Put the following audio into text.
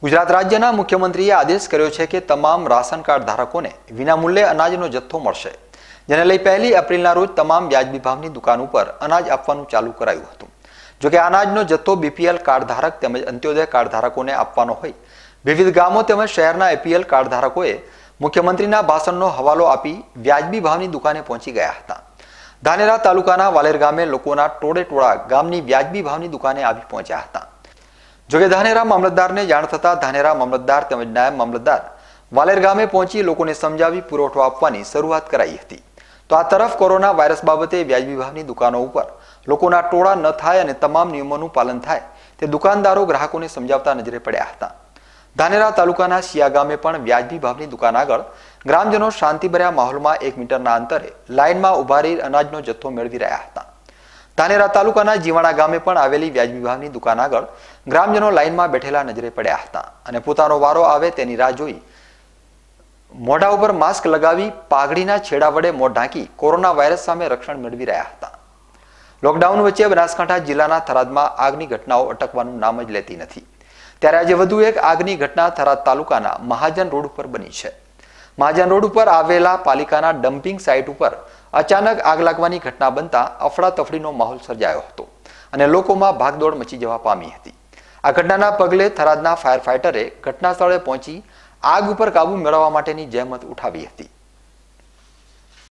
ગુજરાત રાજ્યના મુખ્યમંત્રીએ આદેશ કર્યો છે કે તમામ રાશન કાર્ડ ધારકોને વિનામૂલ્યે અનાજનો જથ્થો મળશે જેને લઈ પહેલી એપ્રિલના રોજ તમામ વ્યાજબી ભાવની દુકાન ઉપર અનાજ આપવાનું ચાલુ કરાયું હતું જોકે અનાજનો જથ્થો બીપીએલ કાર્ડ ધારક તેમજ અંત્યોદય કાર્ડ ધારકોને આપવાનો હોય વિવિધ ગામો તેમજ શહેરના એપીએલ કાર્ડ ધારકોએ મુખ્યમંત્રીના ભાષણનો હવાલો આપી વ્યાજબી ભાવની દુકાને પહોંચી ગયા હતા ધાનેરા તાલુકાના વાલેર ગામે લોકોના ટોળે ટોળા ગામની વ્યાજબી ભાવની દુકાને આવી પહોંચ્યા હતા જોકે ધાનેરા મામલતદારને જાણ થતાં ધાનેરા મામલતદાર તેમજ નાયબ મામલતદાર વાલેર ગામે પહોંચી લોકોને સમજાવી પુરવઠો આપવાની શરૂઆત કરાઈ હતી તો આ તરફ કોરોના વાયરસ બાબતે વ્યાજબી ભાવની દુકાનો ઉપર લોકોના ટોળા ન થાય અને તમામ નિયમોનું પાલન થાય તે દુકાનદારો ગ્રાહકોને સમજાવતા નજરે પડ્યા હતા ધાનેરા તાલુકાના શિયા ગામે પણ વ્યાજબી ભાવની દુકાન આગળ ગ્રામજનો શાંતિભર્યા માહોલમાં એક મીટરના અંતરે લાઇનમાં ઉભા રહી અનાજનો જથ્થો મેળવી રહ્યા હતા ધાનેરા તાલુકાના જીવાણા ગામે પણ આવેલી વ્યાજ ભાવની દુકાન આગળ ગ્રામજનો લાઇનમાં બેઠેલા નજરે પડ્યા હતા અને પોતાનો વારો આવે તેની રાહ જોઈ મોઢા ઉપર માસ્ક લગાવી પાઘડીના છેડા વડે મોં ઢાંકી કોરોના વાયરસ સામે રક્ષણ મેળવી રહ્યા હતા લોકડાઉન વચ્ચે બનાસકાંઠા જિલ્લાના થરાદમાં આગની ઘટનાઓ અટકવાનું નામ જ લેતી નથી ત્યારે આજે વધુ એક આગની ઘટના થરાદ તાલુકાના મહાજન રોડ ઉપર બની છે મહાજન રોડ ઉપર આવેલા પાલિકાના ડમ્પિંગ સાઇટ ઉપર અચાનક આગ લાગવાની ઘટના બનતા અફડાતફડીનો માહોલ સર્જાયો હતો અને લોકોમાં ભાગદોડ મચી જવા પામી હતી આ ઘટનાના પગલે થરાદના ફાયર ફાઇટરે ઘટના સ્થળે પહોંચી આગ ઉપર કાબુ મેળવવા માટેની જહેમત ઉઠાવી હતી